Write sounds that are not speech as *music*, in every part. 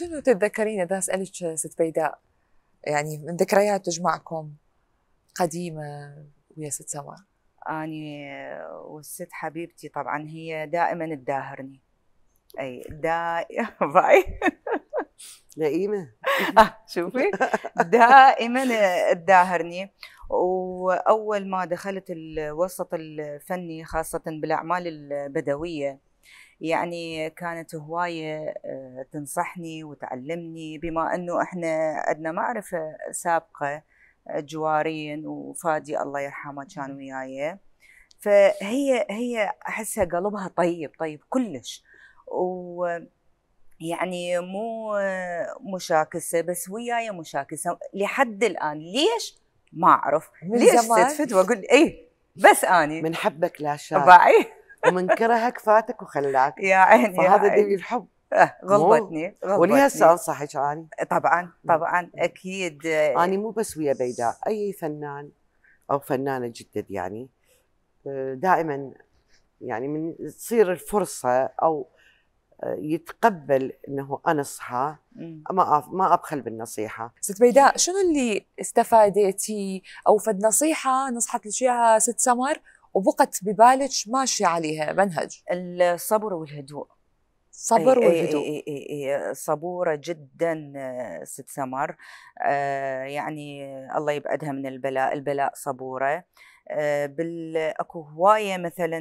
شنو تتذكرين اذا اسالك ست بيداء يعني من ذكريات تجمعكم قديمه ويا ست سما اني والست حبيبتي طبعا هي دائما تداهرني اي دائما لئيمه *laughs* *laughs* آه شوفي دائما تداهرني واول ما دخلت الوسط الفني خاصه بالاعمال البدويه يعني كانت هواية آه، تنصحني وتعلمني بما أنه إحنا عندنا معرفة سابقة آه، جوارين وفادي الله يرحمه كان وياي فهي هي أحسها قلبها طيب طيب كلش ويعني مو آه، مشاكسه بس وياي مشاكسه لحد الان ليش ما اعرف ليش استفد واقول اي بس اني من حبك لا شك ومن كرهك فاتك وخلاك يا عيني فهذا دليل الحب أه غلطتني غلطتني ولهسه انصحك اني طبعا طبعا اكيد اني مو بس ويا بيداء اي فنان او فنانه جدد يعني آه، دائما يعني من تصير الفرصه او آه، يتقبل انه انصحه ما ما ابخل بالنصيحه. ست بيداء شنو اللي استفادتي او فد نصيحه نصحت لك اياها ست سمر وبقت ببالك ماشية عليها منهج الصبر والهدوء صبر إيه، إيه، والهدوء أي أي أي إيه، صبورة جدا آه، ست سمر آه، يعني الله يبعدها من البلاء البلاء صبورة آه، بالاكو اكو هوايه مثلا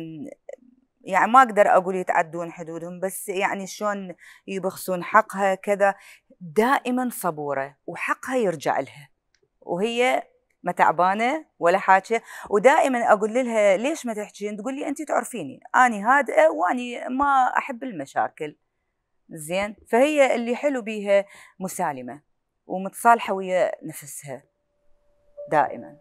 يعني ما اقدر اقول يتعدون حدودهم بس يعني شلون يبخسون حقها كذا دائما صبوره وحقها يرجع لها وهي ما تعبانه ولا حاجه ودائما اقول لها ليش ما تحكين تقول لي انت تعرفيني اني هادئه واني ما احب المشاكل زين فهي اللي حلو بيها مسالمه ومتصالحه ويا نفسها دائما